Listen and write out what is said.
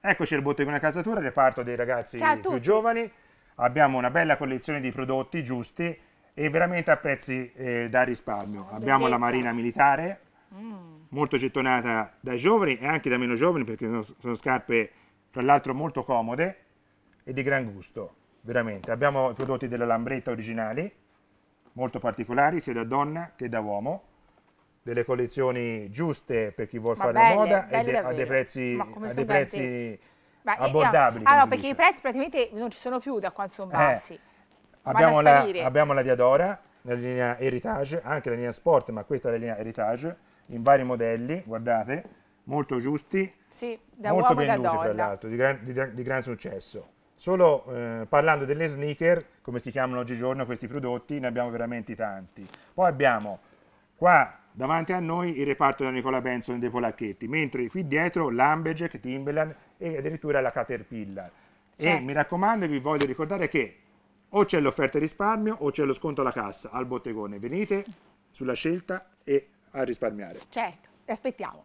Eccoci al Bottego una Calzatura, reparto dei ragazzi più giovani. Abbiamo una bella collezione di prodotti giusti e veramente a prezzi eh, da risparmio. Bellezza. Abbiamo la Marina Militare, mm. molto gettonata dai giovani e anche da meno giovani perché sono, sono scarpe fra l'altro molto comode e di gran gusto, veramente. Abbiamo i prodotti della Lambretta originali, molto particolari sia da donna che da uomo delle collezioni giuste per chi vuole fare belle, moda e de, a dei prezzi, a dei prezzi eh, eh, abbordabili. No, allora, perché dice. i prezzi praticamente non ci sono più da quando sono eh, bassi. Eh, abbiamo, la, abbiamo, la, Diadora, la linea Heritage, anche la linea Sport, ma questa è la linea Heritage, in vari modelli, guardate, molto giusti, sì, da molto venduti da fra l'altro, di, di, di gran successo. Solo eh, parlando delle sneaker, come si chiamano oggigiorno questi prodotti, ne abbiamo veramente tanti. Poi abbiamo Qua davanti a noi il reparto da Nicola Benson e dei Polacchetti, mentre qui dietro l'Amberjack, Timberland e addirittura la Caterpillar. Certo. E mi raccomando, vi voglio ricordare che o c'è l'offerta risparmio o c'è lo sconto alla cassa al bottegone. Venite sulla scelta e a risparmiare. Certo, aspettiamo.